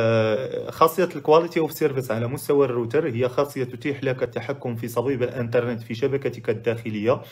آه، خاصية الكواليتي اوف سيرفيس على مستوى الروتر هي خاصية تتيح لك التحكم في صبيب الانترنت في شبكتك الداخلية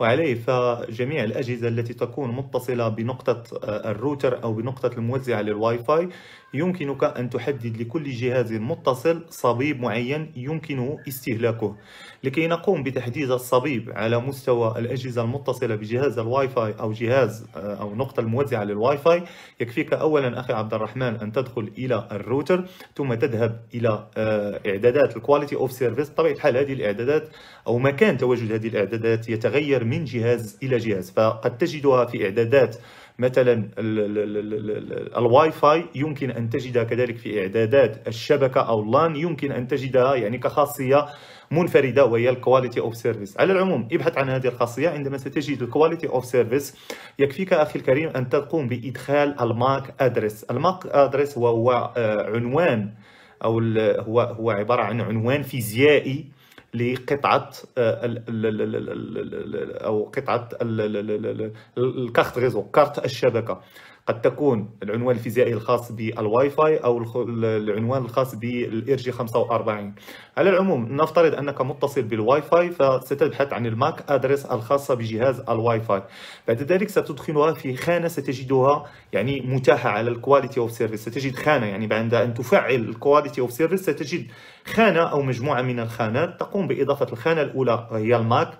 وعليه فجميع الأجهزة التي تكون متصلة بنقطة آه، الروتر أو بنقطة الموزعة للواي فاي يمكنك أن تحدد لكل جهاز متصل صبيب معين يمكنه استهلاكه لكي نقوم بتحديد الصبيب على مستوى الأجهزة المتصلة بجهاز الواي فاي أو جهاز آه، أو نقطة الموزعة للواي فاي يكفيك أولا أخي عبد الرحمن أن تدخل إلى الروتر ثم تذهب الى آه، اعدادات الكواليتي اوف سيرفيس بطبيعه الحال هذه الاعدادات او مكان تواجد هذه الاعدادات يتغير من جهاز الى جهاز فقد تجدها في اعدادات مثلا الواي فاي يمكن ان تجدها كذلك في اعدادات الشبكه او لان يمكن ان تجدها يعني كخاصيه منفرده وهي الكواليتي اوف سيرفيس على العموم ابحث عن هذه الخاصيه عندما ستجد الكواليتي اوف سيرفيس يكفيك اخي الكريم ان تقوم بادخال الماك ادرس الماك ادرس هو آه، عنوان او هو هو عباره عن عنوان فيزيائي لقطعه او قطعه الكارت ريزو كارت الشبكه قد تكون العنوان الفيزيائي الخاص بالواي فاي او العنوان الخاص جي 45 على العموم نفترض انك متصل بالواي فاي فستبحث عن الماك ادرس الخاصه بجهاز الواي فاي بعد ذلك ستدخلها في خانه ستجدها يعني متاحه على الكواليتي اوف سيرفيس ستجد خانه يعني بعد ان تفعل الكواليتي اوف سيرفيس ستجد خانه او مجموعه من الخانات تقوم تقوم بإضافة الخانة الأولى هي الماك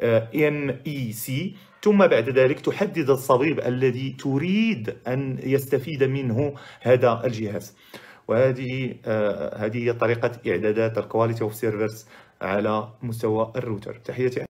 آه، ان اي سي ثم بعد ذلك تحدد الصبيب الذي تريد أن يستفيد منه هذا الجهاز وهذه آه، هذه هي طريقة إعدادات الكواليتي أوف سيرفرز على مستوى الروتر تحياتي